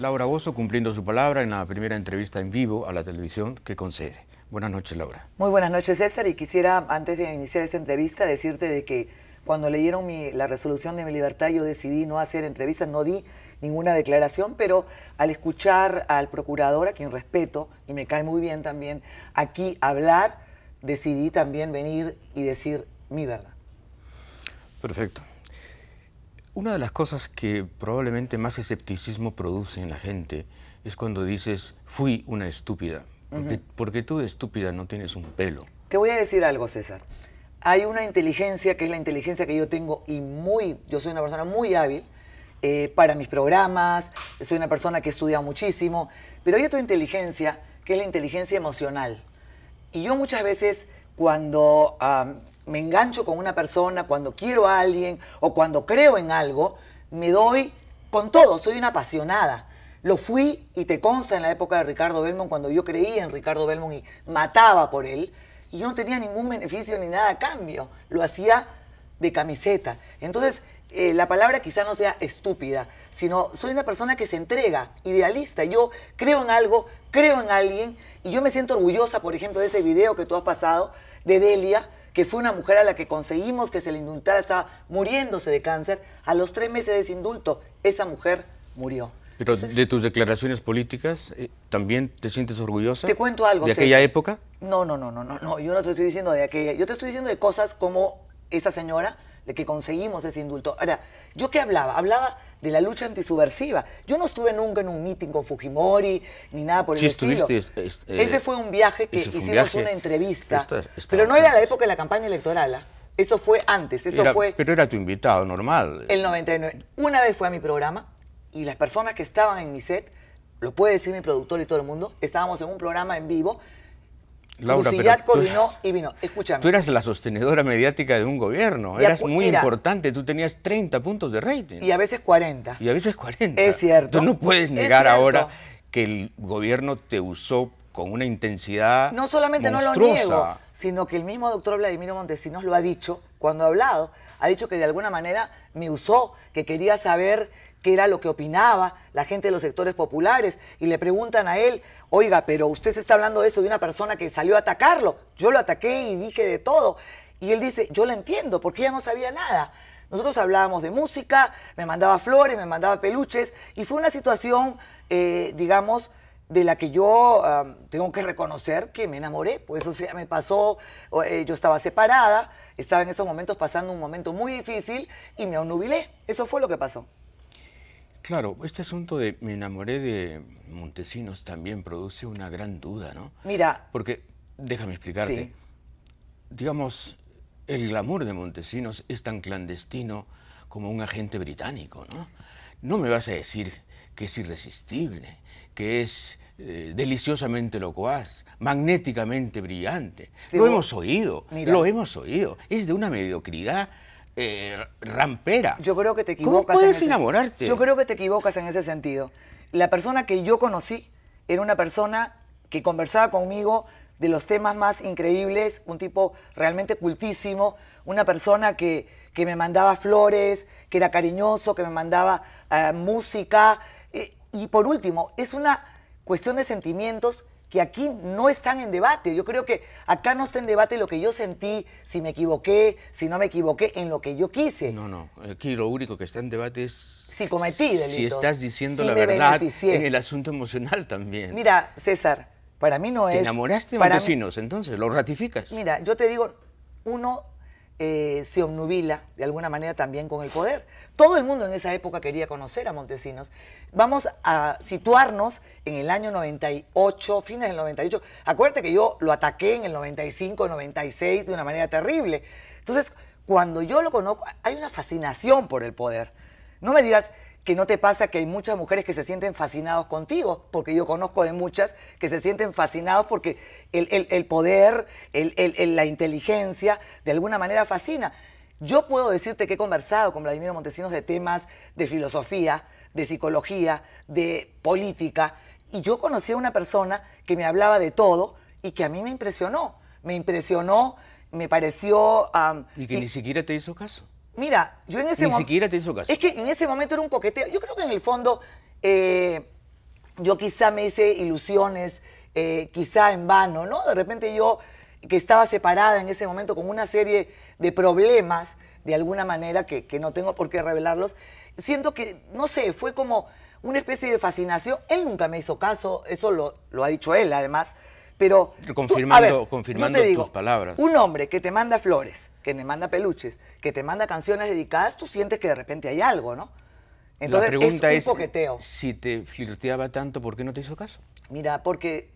Laura Bozo cumpliendo su palabra en la primera entrevista en vivo a la televisión que concede. Buenas noches, Laura. Muy buenas noches, César, y quisiera antes de iniciar esta entrevista decirte de que cuando leyeron la resolución de mi libertad yo decidí no hacer entrevistas, no di ninguna declaración, pero al escuchar al procurador, a quien respeto y me cae muy bien también, aquí hablar, decidí también venir y decir mi verdad. Perfecto. Una de las cosas que probablemente más escepticismo produce en la gente es cuando dices, fui una estúpida. Porque, tú estúpida no tienes un pelo. Te voy a decir algo, César. Hay una inteligencia que es la inteligencia que yo tengo y muy, yo soy una persona muy hábil, eh, para mis programas, soy una persona que estudia muchísimo, pero hay otra inteligencia que es la inteligencia emocional. Y yo muchas veces cuando me engancho con una persona, cuando quiero a alguien o cuando creo en algo, me doy con todo, soy una apasionada. Lo fui y te consta en la época de Ricardo Belmont, cuando yo creía en Ricardo Belmont y mataba por él, y yo no tenía ningún beneficio ni nada a cambio, lo hacía de camiseta. Entonces, eh, la palabra quizá no sea estúpida, sino soy una persona que se entrega, idealista. Yo creo en algo, creo en alguien, y yo me siento orgullosa, por ejemplo, de ese video que tú has pasado de Delia, que fue una mujer a la que conseguimos que se le indultara, estaba muriéndose de cáncer, a los tres meses de ese indulto, esa mujer murió. Pero de tus declaraciones políticas, eh, ¿también te sientes orgullosa? Te cuento algo. ¿De aquella época? No, no, no, no, no, no, yo no te estoy diciendo de aquella, yo te estoy diciendo de cosas como esa señora, que conseguimos ese indulto. Ahora, ¿yo qué hablaba? Hablaba de la lucha antisubversiva. Yo no estuve nunca en un meeting con Fujimori ni nada por el estilo. Estuviste, eh, ese fue un viaje que hicimos una entrevista. pero no era la época de la campaña electoral. ¿ah? ...eso fue antes. pero era tu invitado normal. El 99. Una vez fue a mi programa y las personas que estaban en mi set, lo puede decir mi productor y todo el mundo, estábamos en un programa en vivo Laura, pero coordinó y vino. Escúchame. Tú eras la sostenedora mediática de un gobierno. Eras muy importante. Tú tenías 30 puntos de rating. Y a veces 40. Y a veces 40. Es cierto. Tú no puedes negar ahora que el gobierno te usó con una intensidad. No solamente no lo niego, sino que el mismo doctor Vladimiro Montesinos lo ha dicho cuando ha hablado. Ha dicho que de alguna manera me usó, que quería saber que era lo que opinaba la gente de los sectores populares y le preguntan a él, oiga, pero usted se está hablando de esto de una persona que salió a atacarlo, yo lo ataqué y dije de todo. Y él dice, yo lo entiendo, porque ella no sabía nada. Nosotros hablábamos de música, me mandaba flores, me mandaba peluches, y fue una situación, eh, digamos, de la que yo tengo que reconocer que me enamoré, pues eso sea, me pasó, eh, yo estaba separada, estaba en esos momentos pasando un momento muy difícil y me onubilé. Eso fue lo que pasó. Claro, este asunto de me enamoré de Montesinos también produce una gran duda, ¿no? Mira. Porque, déjame explicarte, digamos, el glamour de Montesinos es tan clandestino como un agente británico, ¿no? No me vas a decir que es irresistible, que es eh, deliciosamente locuaz, magnéticamente brillante. Lo hemos oído, lo hemos oído. Es de una mediocridad eh, rampera. Yo creo que te equivocas. ¿Cómo puedes enamorarte? Yo creo que te equivocas en ese sentido. La persona que yo conocí era una persona que conversaba conmigo de los temas más increíbles, un tipo realmente cultísimo, una persona que, me mandaba flores, que era cariñoso, que me mandaba eh, música. Eh, y por último, es una cuestión de sentimientos que aquí no están en debate. Yo creo que acá no está en debate lo que yo sentí, si me equivoqué, si no me equivoqué, en lo que yo quise. No, no. Aquí lo único que está en debate es... Si cometí delitos. Si estás diciendo la verdad en el asunto emocional también. Mira, César, para mí no es... ¿Te enamoraste de vecinos Entonces, ¿lo ratificas? Mira, yo te digo, uno eh, se obnubila de alguna manera también con el poder. Todo el mundo en esa época quería conocer a Montesinos. Vamos a situarnos en el año 98, fines del 98. Acuérdate que yo lo ataqué en el 95, 96 de una manera terrible. Entonces, cuando yo lo conozco, hay una fascinación por el poder. No me digas, que no te pasa que hay muchas mujeres que se sienten fascinados contigo, porque yo conozco de muchas que se sienten fascinados porque el, poder, el, la inteligencia, de alguna manera fascina. Yo puedo decirte que he conversado con Vladimir Montesinos de temas de filosofía, de psicología, de política, y yo conocí a una persona que me hablaba de todo y que a mí me impresionó. Me impresionó, me pareció... y que eh, ni siquiera te hizo caso. Mira, yo en ese momento... Ni siquiera te hizo caso. Es que en ese momento era un coqueteo. Yo creo que en el fondo eh, yo quizá me hice ilusiones, eh, quizá en vano, ¿no? De repente yo, que estaba separada en ese momento con una serie de problemas, de alguna manera, que, no tengo por qué revelarlos, siento que, no sé, fue como una especie de fascinación. Él nunca me hizo caso, eso lo, lo ha dicho él además, pero... Confirmando, confirmando tus palabras. Un hombre que te manda flores, que me manda peluches, que te manda canciones dedicadas, tú sientes que de repente hay algo, ¿no? Entonces es un si te flirteaba tanto, ¿por qué no te hizo caso? Mira, porque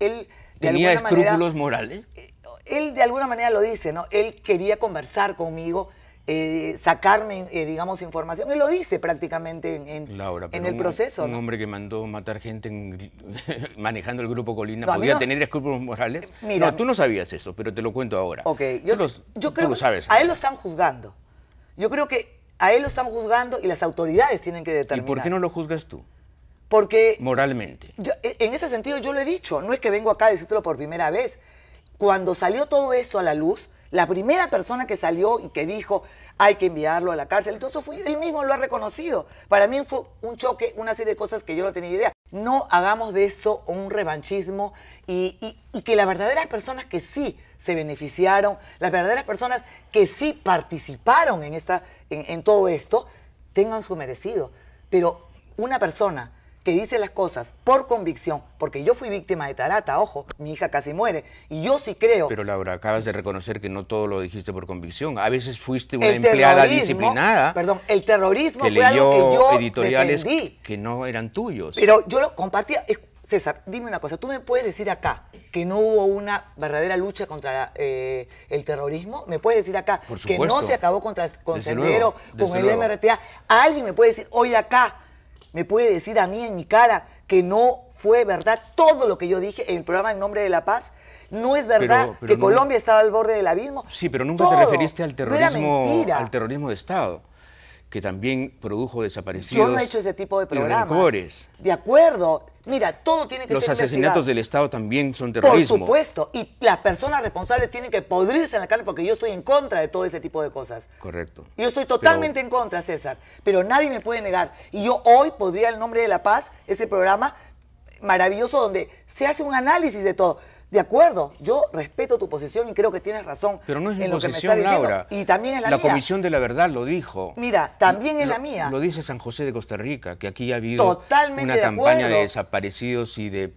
él tenía alguna escrúpulos morales. Eh, él de alguna manera lo dice, ¿no? Él quería conversar conmigo eh, sacarme, eh, digamos, información. Él lo dice prácticamente en, en el proceso. Un hombre que mandó matar gente manejando el grupo Colina, ¿podía tener escrúpulos morales? Eh, no, tú no sabías eso, pero te lo cuento ahora. Ok, yo, creo Que a él lo están juzgando. Yo creo que a él lo están juzgando y las autoridades tienen que determinar. ¿Y por qué no lo juzgas tú? Porque... Moralmente. en ese sentido yo lo he dicho, no es que vengo acá a decirlo por primera vez. Cuando salió todo esto a la luz, la primera persona que salió y que dijo hay que enviarlo a la cárcel, entonces fue él mismo lo ha reconocido. Para mí fue un choque, una serie de cosas que yo no tenía idea. No hagamos de esto un revanchismo y, que las verdaderas personas que sí se beneficiaron, las verdaderas personas que sí participaron en, esta, en todo esto, tengan su merecido. Pero una persona que dice las cosas por convicción, porque yo fui víctima de tarata, ojo, mi hija casi muere, y yo sí creo. Pero Laura, acabas de reconocer que no todo lo dijiste por convicción, a veces fuiste una empleada disciplinada. Perdón, el terrorismo que fue leyó algo que yo editoriales que no eran tuyos. Pero yo lo compartía. César, dime una cosa, ¿tú me puedes decir acá que no hubo una verdadera lucha contra eh, el terrorismo? ¿Me puedes decir acá que no se acabó contra, con Sendero, con el MRTA? ¿Alguien me puede decir hoy acá me puede decir a mí en mi cara que no fue verdad todo lo que yo dije en el programa En Nombre de la Paz. No es verdad que Colombia estaba al borde del abismo. Sí, pero nunca te referiste al terrorismo, al terrorismo de Estado que también produjo desaparecidos. Yo no he hecho ese tipo de programas. De acuerdo. Mira, todo tiene que ser Los asesinatos del Estado también son terrorismo. Por supuesto. Y las personas responsables tienen que podrirse en la carne porque yo estoy en contra de todo ese tipo de cosas. Correcto. Yo estoy totalmente en contra, César. Pero nadie me puede negar. Y yo hoy podría, el nombre de la paz, ese programa maravilloso donde se hace un análisis de todo. De acuerdo, yo respeto tu posición y creo que tienes razón. Pero no es mi posición, Laura. Y también es la, La Comisión de la Verdad lo dijo. Mira, también es la mía. Lo dice San José de Costa Rica, que aquí ha habido una campaña de desaparecidos y de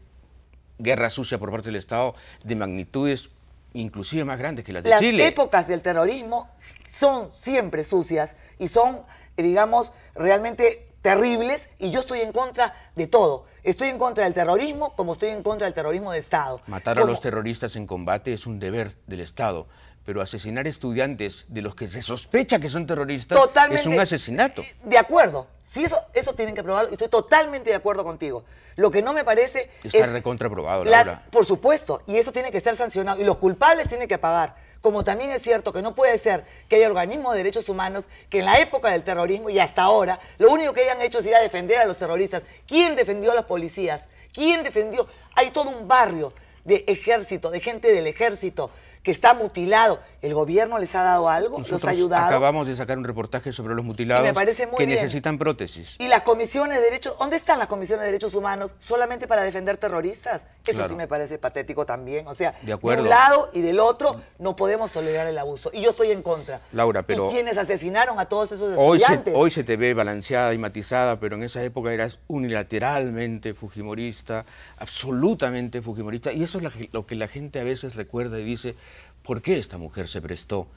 guerra sucia por parte del Estado de magnitudes inclusive más grandes que las de Chile. Las épocas del terrorismo son siempre sucias y son, eh, digamos, realmente terribles y yo estoy en contra de todo. Estoy en contra del terrorismo como estoy en contra del terrorismo de Estado. Matar a los terroristas en combate es un deber del Estado pero asesinar estudiantes de los que se sospecha que son terroristas es un asesinato. De acuerdo, si eso, eso tienen que probarlo, estoy totalmente de acuerdo contigo. Lo que no me parece Está es... recontraprobado, Laura. por supuesto, y eso tiene que ser sancionado, y los culpables tienen que pagar. Como también es cierto que no puede ser que haya organismos de derechos humanos que en la época del terrorismo y hasta ahora, lo único que hayan hecho es ir a defender a los terroristas. ¿Quién defendió a las policías? ¿Quién defendió? Hay todo un barrio de ejército, de gente del ejército, que está mutilado. ¿El gobierno les ha dado algo? ¿Los ha ayudado? Acabamos de sacar un reportaje sobre los mutilados que necesitan prótesis. ¿Y las comisiones de derechos? ¿Dónde están las comisiones de derechos humanos? ¿Solamente para defender terroristas? Eso sí me parece patético también. O sea, de, un lado y del otro no podemos tolerar el abuso. Y yo estoy en contra. Laura, pero. quienes asesinaron a todos esos estudiantes? Hoy se, hoy se te ve balanceada y matizada, pero en esa época eras unilateralmente fujimorista, absolutamente fujimorista. Y eso es lo que la gente a veces recuerda y dice ¿Por qué esta mujer se prestó?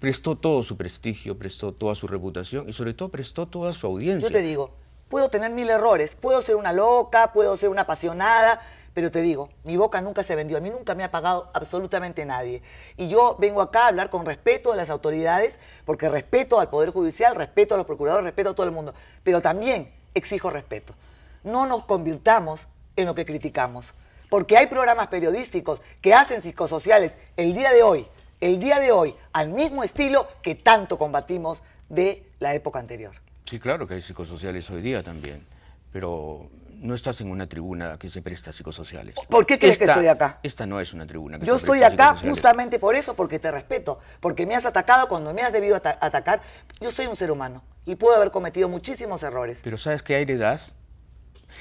Prestó todo su prestigio, prestó toda su reputación y sobre todo prestó toda su audiencia. Yo te digo, puedo tener mil errores, puedo ser una loca, puedo ser una apasionada, pero te digo, mi boca nunca se vendió, a mí nunca me ha pagado absolutamente nadie. Y yo vengo acá a hablar con respeto de las autoridades, porque respeto al Poder Judicial, respeto a los procuradores, respeto a todo el mundo, pero también exijo respeto. No nos convirtamos en lo que criticamos porque hay programas periodísticos que hacen psicosociales el día de hoy, el día de hoy, al mismo estilo que tanto combatimos de la época anterior. Sí, claro que hay psicosociales hoy día también, pero no estás en una tribuna que se presta a psicosociales. ¿Por qué crees que estoy acá? Esta no es una tribuna Yo estoy acá justamente por eso, porque te respeto, porque me has atacado cuando me has debido atacar. Yo soy un ser humano y puedo haber cometido muchísimos errores. Pero ¿sabes qué aire das?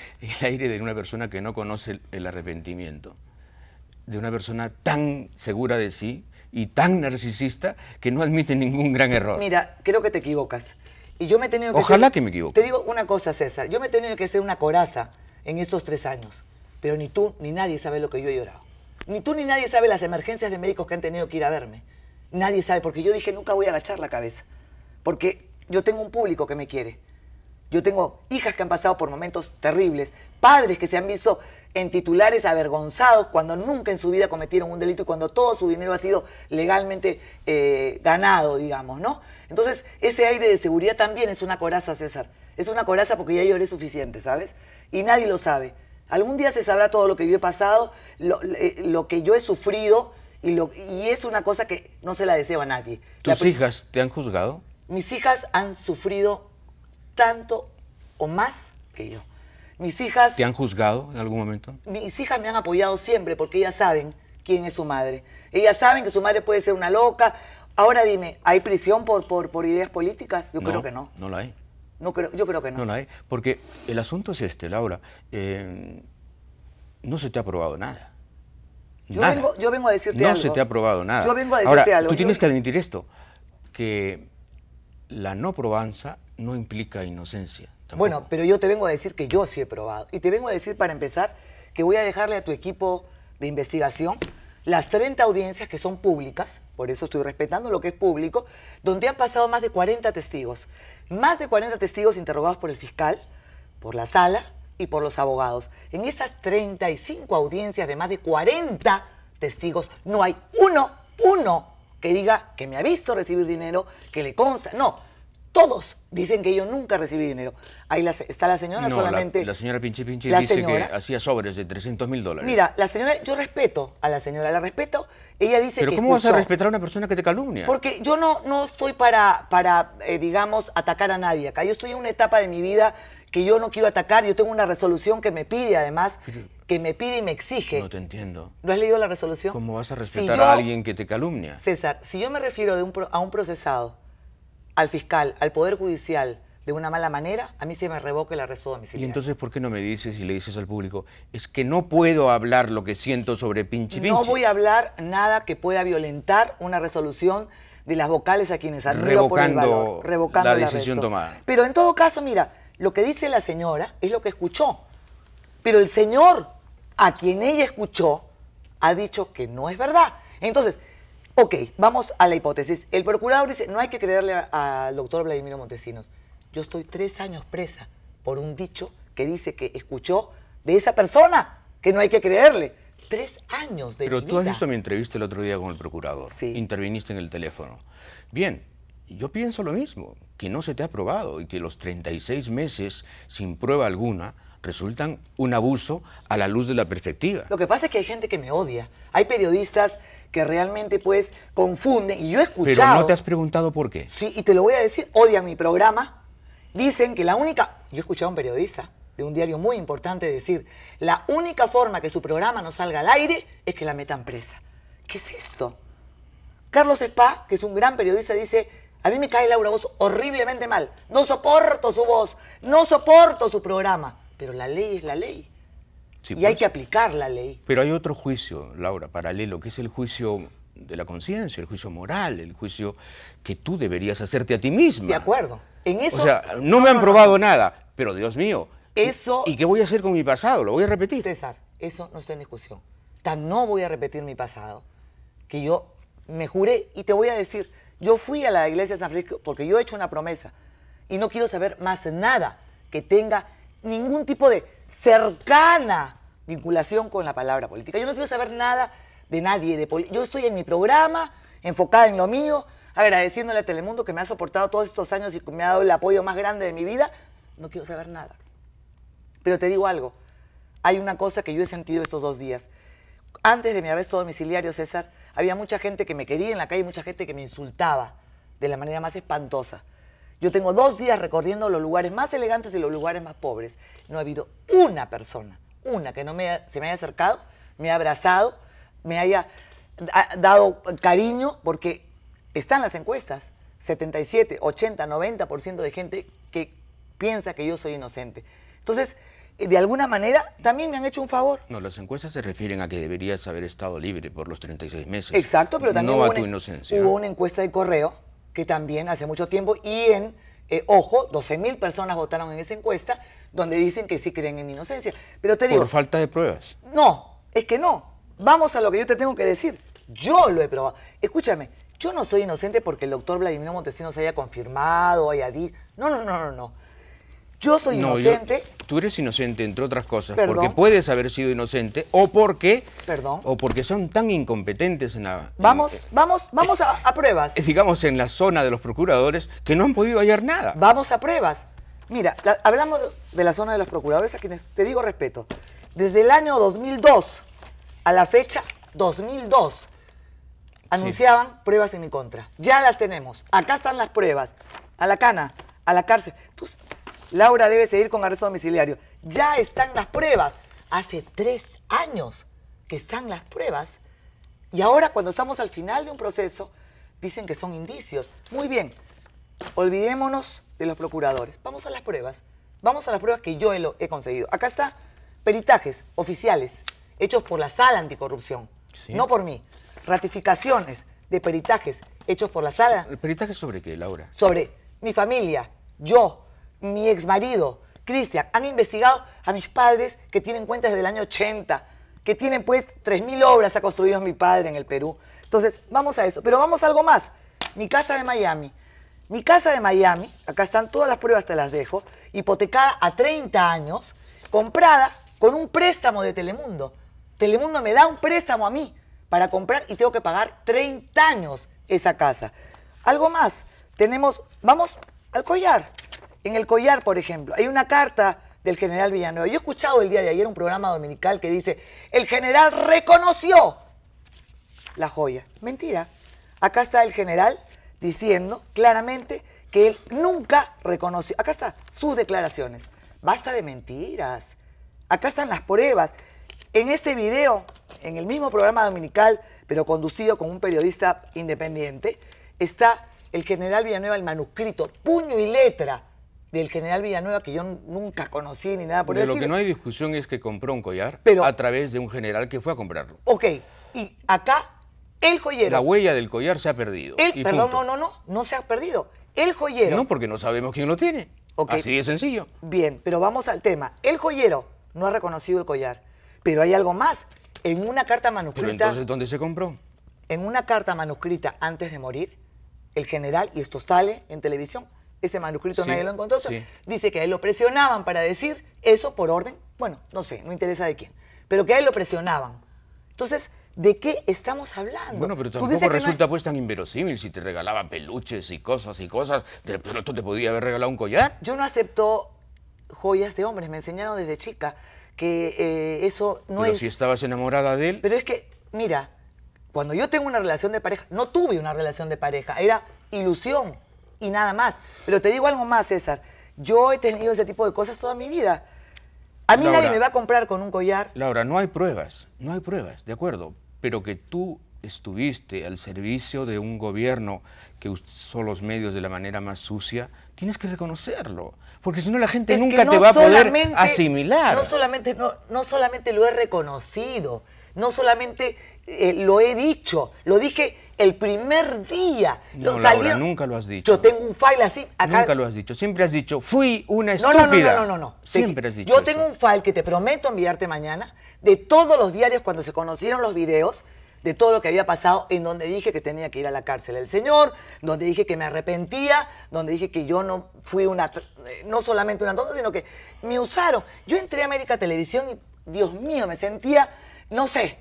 el aire de una persona que no conoce el arrepentimiento, de una persona tan segura de sí y tan narcisista que no admite ningún gran error. Mira, creo que te equivocas. Y yo me he tenido que Ojalá que me equivoque. Te digo una cosa, César. Yo me he tenido que hacer una coraza en estos tres años. Pero ni tú ni nadie sabe lo que yo he llorado. Ni tú ni nadie sabe las emergencias de médicos que han tenido que ir a verme. Nadie sabe, porque yo dije nunca voy a agachar la cabeza. Porque yo tengo un público que me quiere. Yo tengo hijas que han pasado por momentos terribles, padres que se han visto en titulares avergonzados cuando nunca en su vida cometieron un delito y cuando todo su dinero ha sido legalmente eh, ganado, digamos, ¿no? Entonces, ese aire de seguridad también es una coraza, César. Es una coraza porque ya lloré suficiente, ¿sabes? Y nadie lo sabe. Algún día se sabrá todo lo que yo he pasado, lo, eh, que yo he sufrido y, es una cosa que no se la deseo a nadie. ¿Tus hijas te han juzgado? Mis hijas han sufrido tanto o más que yo. Mis hijas... ¿Te han juzgado en algún momento? Mis hijas me han apoyado siempre porque ellas saben quién es su madre. Ellas saben que su madre puede ser una loca. Ahora dime, ¿hay prisión por, por, por ideas políticas? Yo creo que no. No la hay. No creo, yo creo que no. No la hay. Porque el asunto es este, Laura. Eh, no se te ha probado nada. Yo, Vengo, a decirte algo. No se te ha probado nada. Yo vengo a decirte Ahora, Tú tienes que admitir esto, que la no probanza no implica inocencia. Bueno, pero yo te vengo a decir que yo sí he probado. Y te vengo a decir, para empezar, que voy a dejarle a tu equipo de investigación las 30 audiencias que son públicas, por eso estoy respetando lo que es público, donde han pasado más de 40 testigos. Más de 40 testigos interrogados por el fiscal, por la sala y por los abogados. En esas 35 audiencias de más de 40 testigos, no hay uno, uno que diga que me ha visto recibir dinero, que le consta. No, todos dicen que yo nunca recibí dinero. Ahí está la señora solamente. La, señora Pinche Pinche dice que hacía sobres de 300 mil dólares. Mira, la señora, yo respeto a la señora, la respeto. Ella dice que. Pero ¿cómo vas a respetar a una persona que te calumnia? Porque yo no, no estoy para, para eh, digamos, atacar a nadie acá. Yo estoy en una etapa de mi vida que yo no quiero atacar. Yo tengo una resolución que me pide, además. que me pide y me exige. No te entiendo. ¿No has leído la resolución? ¿Cómo vas a respetar a alguien que te calumnia? César, si yo me refiero de un, a un procesado al fiscal, al Poder Judicial, de una mala manera, a mí se me revoque el arresto domiciliario. ¿Y entonces por qué no me dices y le dices al público, es que no puedo hablar lo que siento sobre pinche No voy a hablar nada que pueda violentar una resolución de las vocales a quienes han por revocando la decisión tomada. Pero en todo caso, mira, lo que dice la señora es lo que escuchó. Pero el señor a quien ella escuchó ha dicho que no es verdad. Entonces, Ok, vamos a la hipótesis. El procurador dice, no hay que creerle al doctor Vladimiro Montesinos. Yo estoy tres años presa por un dicho que dice que escuchó de esa persona, que no hay que creerle. Tres años de Pero tú has visto mi entrevista el otro día con el procurador. Sí. Interviniste en el teléfono. Bien, yo pienso lo mismo, que no se te ha probado y que los 36 meses sin prueba alguna resultan un abuso a la luz de la perspectiva. Lo que pasa es que hay gente que me odia. Hay periodistas que realmente pues confunden. Y yo he escuchado... Pero no te has preguntado por qué. Sí, y te lo voy a decir. Odian mi programa. Dicen que la única... Yo he escuchado a un periodista de un diario muy importante decir, la única forma que su programa no salga al aire es que la metan presa. ¿Qué es esto? Carlos Spa, que es un gran periodista, dice, a mí me cae Laura Voz horriblemente mal. No soporto su voz, no soporto su programa pero la ley es la ley. y hay pues. que aplicar la ley. Pero hay otro juicio, Laura, paralelo, que es el juicio de la conciencia, el juicio moral, el juicio que tú deberías hacerte a ti misma. De acuerdo. En eso, o sea, no, me han probado nada, pero Dios mío. Eso. ¿Y qué voy a hacer con mi pasado? ¿Lo voy a repetir? César, eso no está en discusión. Tan no voy a repetir mi pasado que yo me juré y te voy a decir, yo fui a la iglesia de San Francisco porque yo he hecho una promesa y no quiero saber más nada que tenga ningún tipo de cercana vinculación con la palabra política. Yo no quiero saber nada de nadie. De yo estoy en mi programa, enfocada en lo mío, agradeciéndole a Telemundo que me ha soportado todos estos años y que me ha dado el apoyo más grande de mi vida. No quiero saber nada. Pero te digo algo, hay una cosa que yo he sentido estos dos días. Antes de mi arresto domiciliario, César, había mucha gente que me quería en la calle, mucha gente que me insultaba de la manera más espantosa. Yo tengo dos días recorriendo los lugares más elegantes y los lugares más pobres. No ha habido una persona, una que no me se me haya acercado, me haya abrazado, me haya ah, dado cariño, porque están las encuestas. 77, 80, 90% de gente que piensa que yo soy inocente. Entonces, eh, de alguna manera también me han hecho un favor. No, las encuestas se refieren a que deberías haber estado libre por los 36 meses. Exacto, pero también hubo una encuesta de correo que también hace mucho tiempo, y en, eh, ojo, ojo, 12.000 personas votaron en esa encuesta, donde dicen que sí creen en mi inocencia. Pero te digo... Por falta de pruebas. No, es que no. Vamos a lo que yo te tengo que decir. Yo lo he probado. Escúchame, yo no soy inocente porque el doctor Vladimir Montesinos haya confirmado, haya dicho... No, no, no, no, no yo soy inocente. tú eres inocente, entre otras cosas, porque puedes haber sido inocente o porque, Perdón. O porque son tan incompetentes en la... Vamos, vamos, vamos a, pruebas. Digamos, en la zona de los procuradores que no han podido hallar nada. Vamos a pruebas. Mira, hablamos de la zona de los procuradores a quienes te digo respeto. Desde el año 2002 a la fecha 2002 anunciaban pruebas en mi contra. Ya las tenemos. Acá están las pruebas. A la cana, a la cárcel. Laura debe seguir con arresto domiciliario. Ya están las pruebas. Hace tres años que están las pruebas. Y ahora cuando estamos al final de un proceso, dicen que son indicios. Muy bien, olvidémonos de los procuradores. Vamos a las pruebas. Vamos a las pruebas que yo he, conseguido. Acá está peritajes oficiales hechos por la sala anticorrupción, no por mí. Ratificaciones de peritajes hechos por la sala. ¿El peritaje sobre qué, Laura? Sobre mi familia, yo, mi ex marido, Cristian, han investigado a mis padres que tienen cuentas desde el año 80, que tienen pues 3.000 obras ha construido mi padre en el Perú. Entonces, vamos a eso. Pero vamos a algo más. Mi casa de Miami. Mi casa de Miami, acá están todas las pruebas, te las dejo, hipotecada a 30 años, comprada con un préstamo de Telemundo. Telemundo me da un préstamo a mí para comprar y tengo que pagar 30 años esa casa. Algo más, tenemos, vamos al collar en el collar, por ejemplo, hay una carta del general Villanueva. Yo he escuchado el día de ayer un programa dominical que dice, el general reconoció la joya. Mentira. Acá está el general diciendo claramente que él nunca reconoció. Acá están sus declaraciones. Basta de mentiras. Acá están las pruebas. En este video, en el mismo programa dominical, pero conducido con un periodista independiente, está el general Villanueva, el manuscrito, puño y letra del general Villanueva, que yo nunca conocí ni nada por eso. lo que no hay discusión es que compró un collar Pero, a través de un general que fue a comprarlo. Ok, y acá el joyero. La huella del collar se ha perdido. perdón, no, no, no, no se ha perdido. El joyero. No, porque no sabemos quién lo tiene. Así de sencillo. Bien, pero vamos al tema. El joyero no ha reconocido el collar, pero hay algo más. En una carta manuscrita... ¿Pero entonces dónde se compró? En una carta manuscrita antes de morir, el general, y esto sale en televisión, ese manuscrito nadie lo encontró. Dice que a él lo presionaban para decir eso por orden, bueno, no sé, no interesa de quién, pero que a él lo presionaban. Entonces, ¿de qué estamos hablando? Bueno, pero tampoco resulta pues tan inverosímil si te regalaba peluches y cosas y cosas, pero tú te podía haber regalado un collar. Yo no acepto joyas de hombres, me enseñaron desde chica que eh, eso no pero es... si estabas enamorada de él... Pero es que, mira, cuando yo tengo una relación de pareja, no tuve una relación de pareja, era ilusión y nada más. Pero te digo algo más, César. Yo he tenido ese tipo de cosas toda mi vida. A mí nadie me va a comprar con un collar. Laura, no hay pruebas, no hay pruebas, de acuerdo. Pero que tú estuviste al servicio de un gobierno que usó los medios de la manera más sucia, tienes que reconocerlo, porque si no la gente nunca te va a poder asimilar. No solamente, no, solamente lo he reconocido, no solamente eh, lo he dicho, lo dije el primer día. No, lo nunca lo has dicho. Yo tengo un file así. Nunca lo has dicho. Siempre has dicho, fui una estúpida. No, no, no, no. no, Siempre has dicho Yo tengo un file que te prometo enviarte mañana de todos los diarios cuando se conocieron los videos de todo lo que había pasado, en donde dije que tenía que ir a la cárcel el señor, donde dije que me arrepentía, donde dije que yo no fui una, eh, no solamente una tonta, sino que me usaron. Yo entré a América Televisión y, Dios mío, me sentía, no sé,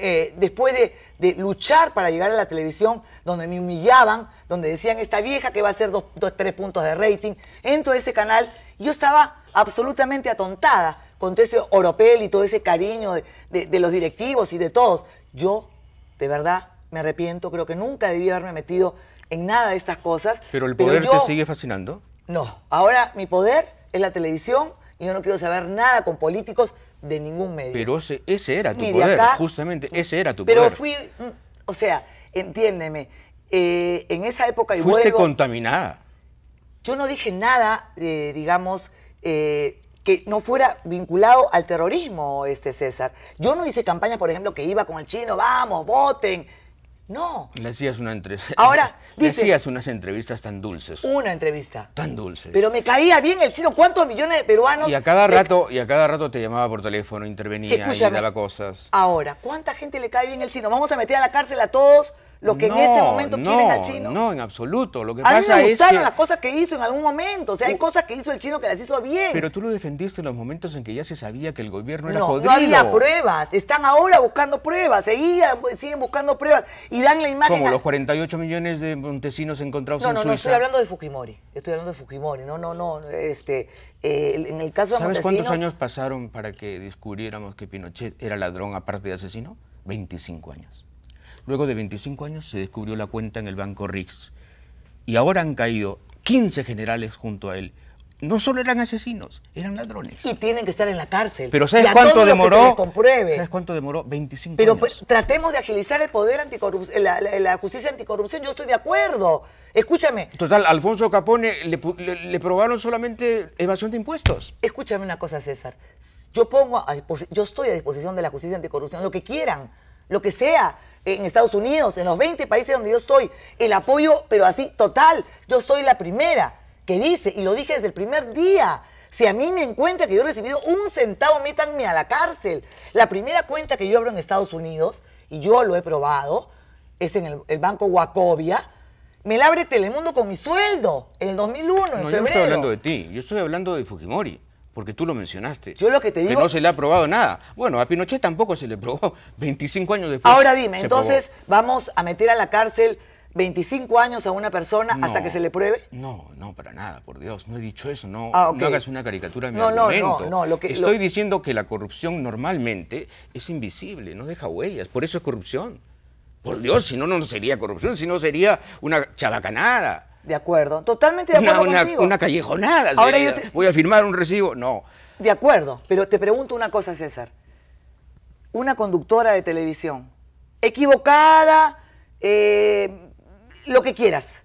eh, después de, luchar para llegar a la televisión, donde me humillaban, donde decían, esta vieja que va a hacer dos, tres puntos de rating, entro a ese canal y yo estaba absolutamente atontada con todo ese oropel y todo ese cariño de, los directivos y de todos. Yo, de verdad, me arrepiento, creo que nunca debí haberme metido en nada de estas cosas. ¿Pero el poder te sigue fascinando? No, ahora mi poder es la televisión y yo no quiero saber nada con políticos, de ningún medio. Pero ese, era tu poder, justamente, ese era tu poder. Pero fui, mm, o sea, entiéndeme, eh, en esa época... Y Fuiste contaminada. Yo no dije nada, eh, digamos, eh, que no fuera vinculado al terrorismo, este César. Yo no hice campaña, por ejemplo, que iba con el chino, vamos, voten, no. Le hacías una entrevista. Ahora, unas entrevistas tan dulces. Una entrevista. Tan dulce. Pero me caía bien el chino. ¿Cuántos millones de peruanos? Y a cada rato, y a cada rato te llamaba por teléfono, intervenía y daba cosas. Ahora, ¿cuánta gente le cae bien el chino? Vamos a meter a la cárcel a todos lo que en este momento no, quieren al chino. No, en absoluto. Lo que a pasa mí me gustaron las cosas que hizo en algún momento. O sea, hay cosas que hizo el chino que las hizo bien. Pero tú lo defendiste en los momentos en que ya se sabía que el gobierno era no, No había pruebas. Están ahora buscando pruebas. Seguían, siguen buscando pruebas y dan la imagen. Como los 48 millones de montesinos encontrados en Suiza. No, no, estoy hablando de Fujimori. Estoy hablando de Fujimori. No, no, no. Este, eh, en el caso de ¿Sabes cuántos años pasaron para que descubriéramos que Pinochet era ladrón aparte de asesino? 25 años. Luego de 25 años se descubrió la cuenta en el Banco Rix. Y ahora han caído 15 generales junto a él. No solo eran asesinos, eran ladrones. Y tienen que estar en la cárcel. Pero ¿sabes cuánto demoró? compruebe. ¿Sabes cuánto demoró? 25 años. Pero pues, tratemos de agilizar el poder anticorrupción, la, justicia anticorrupción. Yo estoy de acuerdo. Escúchame. Total, Alfonso Capone le, probaron solamente evasión de impuestos. Escúchame una cosa, César. Yo pongo yo estoy a disposición de la justicia anticorrupción, lo que quieran, lo que sea en Estados Unidos, en los 20 países donde yo estoy, el apoyo, pero así, total. Yo soy la primera que dice, y lo dije desde el primer día, si a mí me encuentra que yo he recibido un centavo, métanme a la cárcel. La primera cuenta que yo abro en Estados Unidos, y yo lo he probado, es en el, Banco Wacovia, me la abre Telemundo con mi sueldo en el 2001, en no, Yo no estoy hablando de ti, yo estoy hablando de Fujimori porque tú lo mencionaste. Yo lo que te digo... Que no se le ha probado nada. Bueno, a Pinochet tampoco se le probó, 25 años después. Ahora dime, entonces vamos a meter a la cárcel 25 años a una persona hasta que se le pruebe? No, no, para nada, por Dios, no he dicho eso, no, ah, no hagas una caricatura de mi no, No, no, lo Estoy diciendo que la corrupción normalmente es invisible, no deja huellas, por eso es corrupción. Por Dios, si no, no sería corrupción, si no sería una chabacanada. De acuerdo, totalmente de acuerdo. Una, una, una callejonada. Ahora yo te... Voy a firmar un recibo. No. De acuerdo, pero te pregunto una cosa, César. Una conductora de televisión, equivocada, eh, lo que quieras,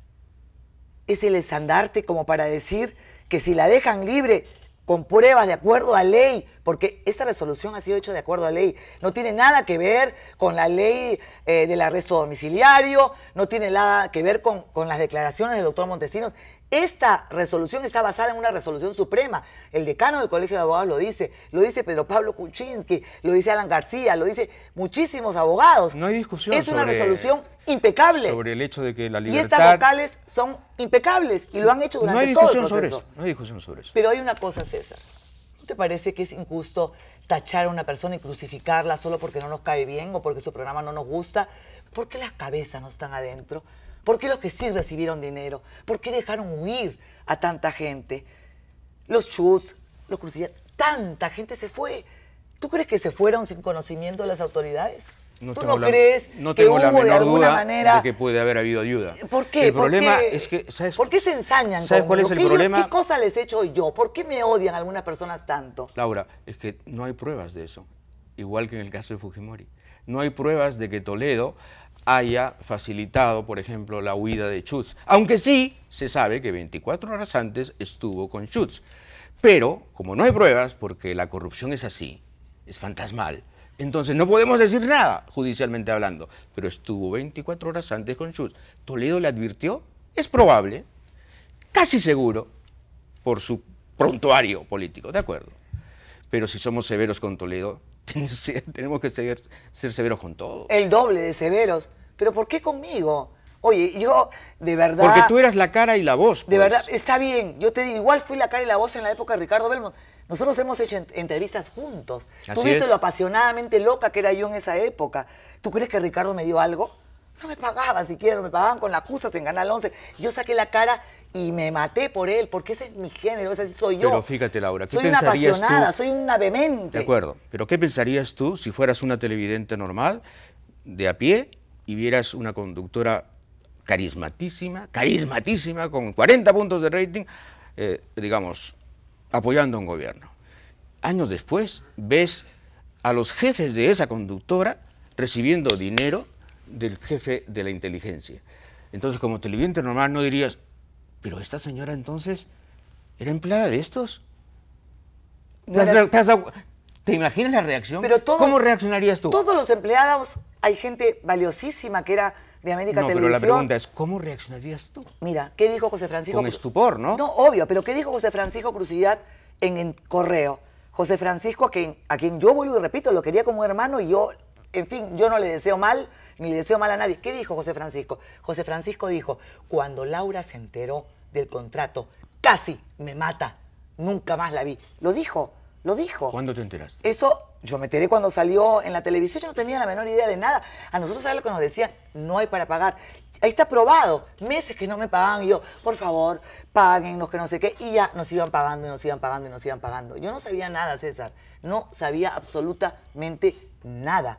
es el estandarte como para decir que si la dejan libre, con pruebas de acuerdo a ley, porque esta resolución ha sido hecha de acuerdo a ley. No tiene nada que ver con la ley eh, del arresto domiciliario, no tiene nada que ver con las declaraciones del doctor Montesinos, esta resolución está basada en una resolución suprema. El decano del Colegio de Abogados lo dice, lo dice Pedro Pablo Kuczynski, lo dice Alan García, lo dice muchísimos abogados. No hay discusión. sobre... eso. Es una resolución impecable. Sobre el hecho de que la libertad... Y estas vocales son impecables y lo han hecho durante no hay discusión no hay discusión sobre eso. Pero hay una cosa, César. ¿No te parece que es injusto tachar a una persona y crucificarla solo porque no nos cae bien o porque su programa no nos gusta? Porque las cabezas no están adentro? ¿Por qué los que sí recibieron dinero? ¿Por qué dejaron huir a tanta gente? Los chus, los crucillas, tanta gente se fue. ¿Tú crees que se fueron sin conocimiento de las autoridades? No ¿Tú no crees que tengo hubo la menor de alguna manera... de que puede haber habido ayuda? ¿Por qué? El problema es que, ¿sabes? ¿Por qué se ensañan ¿Sabes cuál es el problema? ¿Qué cosa les he hecho yo? ¿Por qué me odian algunas personas tanto? Laura, es que no hay pruebas de eso, igual que en el caso de Fujimori. No hay pruebas de que Toledo haya facilitado, por ejemplo, la huida de Schutz. Aunque sí se sabe que 24 horas antes estuvo con Schutz. Pero, como no hay pruebas, porque la corrupción es así, es fantasmal, entonces no podemos decir nada, judicialmente hablando. Pero estuvo 24 horas antes con Schutz. ¿Toledo le advirtió? Es probable, casi seguro, por su prontuario político, ¿de acuerdo? Pero si somos severos con Toledo, tenemos que ser, ser severos con todos. El doble de severos. ¿Pero por qué conmigo? Oye, yo de verdad... Porque tú eras la cara y la voz. De verdad, pues. está bien. Yo te digo, igual fui la cara y la voz en la época de Ricardo Belmont. Nosotros hemos hecho entrevistas juntos. tú viste lo apasionadamente loca que era yo en esa época. ¿Tú crees que Ricardo me dio algo? No me pagaban siquiera, me pagaban con las justas en Canal 11. Yo saqué la cara y me maté por él, porque ese es mi género, ese soy yo. Pero fíjate, Laura, ¿qué soy una apasionada, soy una vehemente. De acuerdo, pero ¿qué pensarías tú si fueras una televidente normal, de a pie, y vieras una conductora carismatísima, carismatísima, con 40 puntos de rating, eh, digamos, apoyando a un gobierno? Años después ves a los jefes de esa conductora recibiendo dinero del jefe de la inteligencia. Entonces, como televidente normal no dirías, pero esta señora entonces era empleada de estos. ¿Te, imaginas la reacción? ¿Cómo reaccionarías tú? Todos los empleados, hay gente valiosísima que era de América no, Pero la pregunta es, ¿cómo reaccionarías tú? Mira, ¿qué dijo José Francisco? Con estupor, ¿no? No, obvio, pero ¿qué dijo José Francisco Crucidad en, el correo? José Francisco, quien, a quien yo vuelvo y repito, lo quería como hermano y yo, en fin, yo no le deseo mal, ni le deseo mal a nadie. ¿Qué dijo José Francisco? José Francisco dijo, cuando Laura se enteró del contrato. Casi me mata. Nunca más la vi. Lo dijo, lo dijo. ¿Cuándo te enteraste? Eso yo me enteré cuando salió en la televisión, yo no tenía la menor idea de nada. A nosotros era lo que nos decían, no hay para pagar. Ahí está probado, meses que no me pagaban y yo, por favor, paguen los que no sé qué. Y ya nos iban pagando y nos iban pagando y nos iban pagando. Yo no sabía nada, César. No sabía absolutamente nada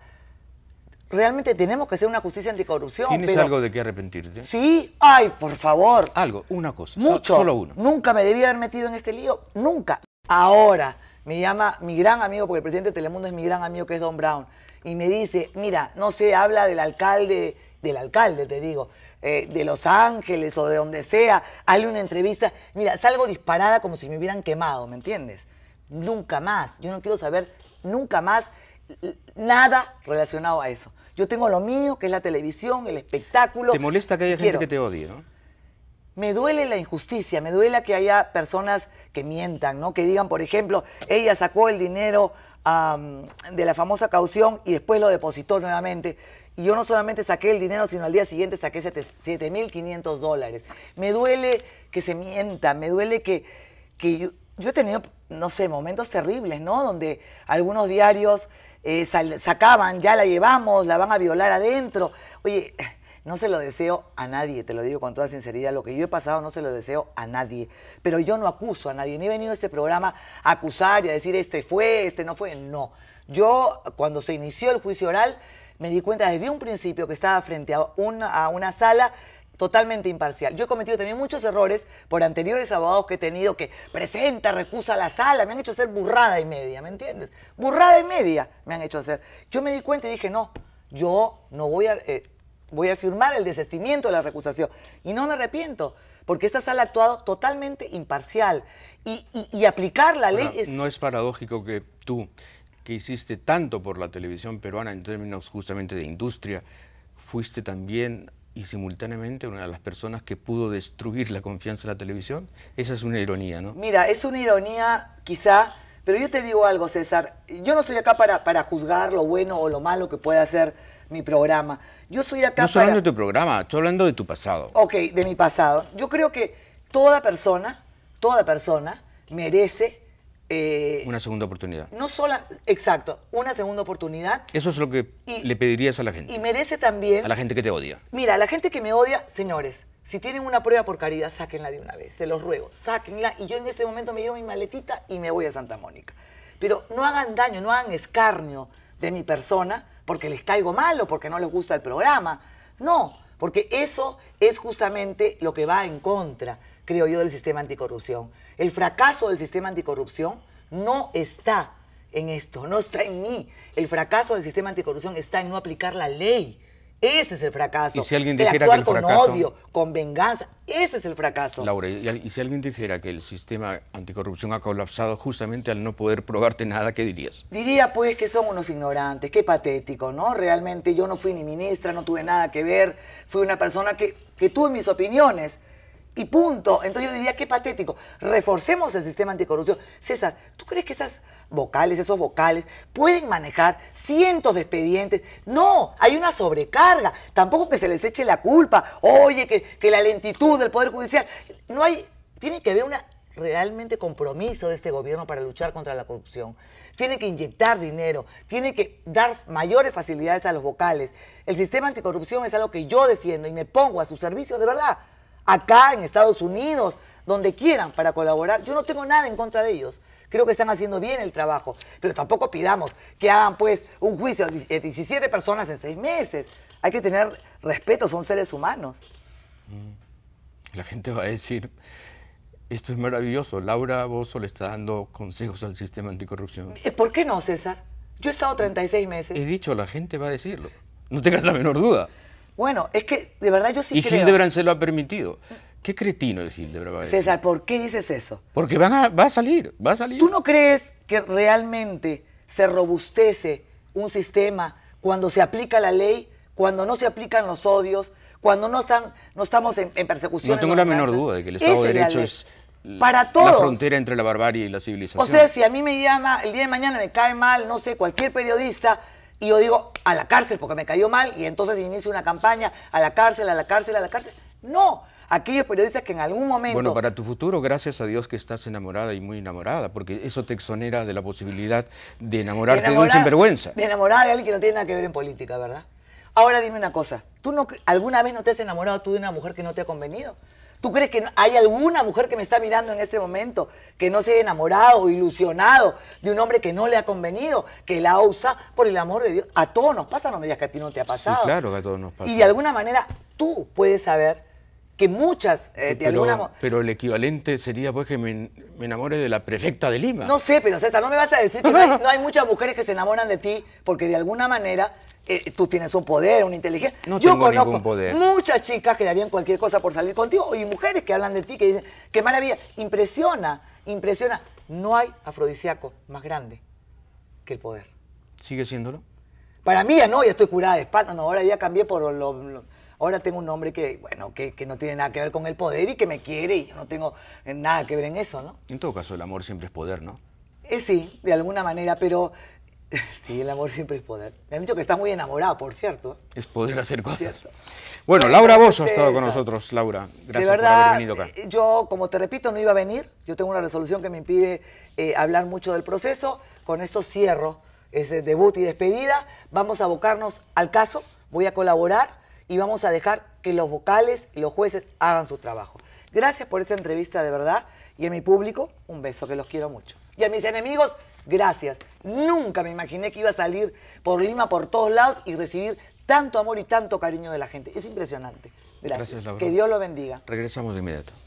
realmente tenemos que hacer una justicia anticorrupción. ¿Tienes algo de qué arrepentirte? Sí, ay, por favor. Algo, una cosa. Mucho. solo uno. Nunca me debía haber metido en este lío, nunca. Ahora me llama mi gran amigo, porque el presidente de Telemundo es mi gran amigo, que es Don Brown, y me dice, mira, no se habla del alcalde, del alcalde, te digo, eh, de Los Ángeles o de donde sea, hazle una entrevista. Mira, salgo disparada como si me hubieran quemado, ¿me entiendes? Nunca más. Yo no quiero saber nunca más nada relacionado a eso. Yo tengo lo mío, que es la televisión, el espectáculo. ¿Te molesta que haya gente que te odie, no? Me duele la injusticia, me duele que haya personas que mientan, ¿no? Que digan, por ejemplo, ella sacó el dinero de la famosa caución y después lo depositó nuevamente. Y yo no solamente saqué el dinero, sino al día siguiente saqué 7.500 dólares. Me duele que se mienta, me duele que, que yo he tenido, no sé, momentos terribles, ¿no? Donde algunos diarios eh, sacaban, ya la llevamos, la van a violar adentro. Oye, no se lo deseo a nadie, te lo digo con toda sinceridad, lo que yo he pasado no se lo deseo a nadie, pero yo no acuso a nadie, ni he venido a este programa a acusar y a decir este fue, este no fue, no. Yo cuando se inició el juicio oral me di cuenta desde un principio que estaba frente a una, a una sala totalmente imparcial. Yo he cometido también muchos errores por anteriores abogados que he tenido que presenta, recusa la sala, me han hecho hacer burrada y media, ¿me entiendes? Burrada y media me han hecho hacer. Yo me di cuenta y dije, no, yo no voy a, eh, voy a firmar el desestimiento de la recusación. Y no me arrepiento, porque esta sala ha actuado totalmente imparcial. Y, aplicar la ley es... No es paradójico que tú, que hiciste tanto por la televisión peruana en términos justamente de industria, fuiste también y simultáneamente una de las personas que pudo destruir la confianza en la televisión. Esa es una ironía, ¿no? Mira, es una ironía quizá, pero yo te digo algo, César. Yo no estoy acá para, para juzgar lo bueno o lo malo que pueda hacer mi programa. Yo estoy acá no estoy hablando de tu programa, estoy hablando de tu pasado. Ok, de mi pasado. Yo creo que toda persona, toda persona merece eh, una segunda oportunidad. No sola, exacto, una segunda oportunidad. Eso es lo que le pedirías a la gente. Y merece también... A la gente que te odia. Mira, a la gente que me odia, señores, si tienen una prueba por caridad, sáquenla de una vez, se los ruego, sáquenla. Y yo en este momento me llevo mi maletita y me voy a Santa Mónica. Pero no hagan daño, no hagan escarnio de mi persona porque les caigo mal o porque no les gusta el programa. No, porque eso es justamente lo que va en contra creo yo, del sistema anticorrupción. El fracaso del sistema anticorrupción no está en esto, no está en mí. El fracaso del sistema anticorrupción está en no aplicar la ley. Ese es el fracaso. Y si alguien dijera que el fracaso, con odio, con venganza, ese es el fracaso. Laura, y, si alguien dijera que el sistema anticorrupción ha colapsado justamente al no poder probarte nada, ¿qué dirías? Diría pues que son unos ignorantes, qué patético, ¿no? Realmente yo no fui ni ministra, no tuve nada que ver, fui una persona que, que tuve mis opiniones, y punto. Entonces yo diría, qué patético. Reforcemos el sistema anticorrupción. César, ¿tú crees que esas vocales, esos vocales, pueden manejar cientos de expedientes? No, hay una sobrecarga. Tampoco que se les eche la culpa. Oye, que, la lentitud del Poder Judicial. No hay, tiene que haber un realmente compromiso de este gobierno para luchar contra la corrupción. Tiene que inyectar dinero, tiene que dar mayores facilidades a los vocales. El sistema anticorrupción es algo que yo defiendo y me pongo a su servicio de verdad acá en Estados Unidos, donde quieran para colaborar. Yo no tengo nada en contra de ellos. Creo que están haciendo bien el trabajo, pero tampoco pidamos que hagan pues un juicio de 17 eh, personas en seis meses. Hay que tener respeto, son seres humanos. Mm. La gente va a decir, esto es maravilloso, Laura Bozo le está dando consejos al sistema anticorrupción. Eh, ¿Por qué no, César? Yo he estado 36 meses. He dicho, la gente va a decirlo, no tengas la menor duda. Bueno, es que de verdad yo sí creo. Y Hildebrand se lo ha permitido. Qué cretino es Hildebrand. César, ¿por qué dices eso? Porque van va a salir, va a salir. ¿Tú no crees que realmente se robustece un sistema cuando se aplica la ley, cuando no se aplican los odios, cuando no, están, no estamos en, en persecución? No tengo la menor duda de que el Estado de Derecho es La frontera entre la barbarie y la civilización. O sea, si a mí me llama, el día de mañana me cae mal, no sé, cualquier periodista, y yo digo, a la cárcel, porque me cayó mal, y entonces inicio una campaña, a la cárcel, a la cárcel, a la cárcel. No, aquellos periodistas que en algún momento... Bueno, para tu futuro, gracias a Dios que estás enamorada y muy enamorada, porque eso te exonera de la posibilidad de enamorarte de, un sinvergüenza. De enamorar de alguien que no tiene nada que ver en política, ¿verdad? Ahora dime una cosa, ¿tú no, alguna vez no te has enamorado tú de una mujer que no te ha convenido? ¿Tú crees que hay alguna mujer que me está mirando en este momento que no se haya enamorado o ilusionado de un hombre que no le ha convenido, que la usa por el amor de Dios? A todos nos pasa, no me digas que a ti no te ha pasado. Sí, claro que a todos nos pasa. Y de alguna manera tú puedes saber que muchas eh, eh, de pero, alguna Pero el equivalente sería pues que me, me, enamore de la prefecta de Lima. No sé, pero César, no me vas a decir que no hay muchas mujeres que se enamoran de ti porque de alguna manera eh, tú tienes un poder, una inteligencia. Yo conozco poder. muchas chicas que darían cualquier cosa por salir contigo y mujeres que hablan de ti, que dicen, qué maravilla, impresiona, impresiona. No hay afrodisíaco más grande que el poder. ¿Sigue siéndolo? Para mí ya no, ya estoy curada de espalda. ahora ya cambié por lo, ahora tengo un hombre que, bueno, que, que, no tiene nada que ver con el poder y que me quiere y yo no tengo eh, nada que ver en eso, ¿no? En todo caso, el amor siempre es poder, ¿no? Eh, sí, de alguna manera, pero Sí, el amor siempre es poder. Me han dicho que está muy enamorado, por cierto. Es poder hacer cosas. Bueno, Laura Bosso ha estado con nosotros, Laura. Gracias por haber venido acá. Eh, yo, como te repito, no iba a venir. Yo tengo una resolución que me impide eh, hablar mucho del proceso. Con esto cierro ese debut y despedida. Vamos a abocarnos al caso, voy a colaborar y vamos a dejar que los vocales y los jueces hagan su trabajo. Gracias por esa entrevista de verdad y a mi público un beso, que los quiero mucho. Y a mis enemigos, gracias. Nunca me imaginé que iba a salir por Lima, por todos lados y recibir tanto amor y tanto cariño de la gente. Es impresionante. Gracias. Que Dios lo bendiga. Regresamos de inmediato.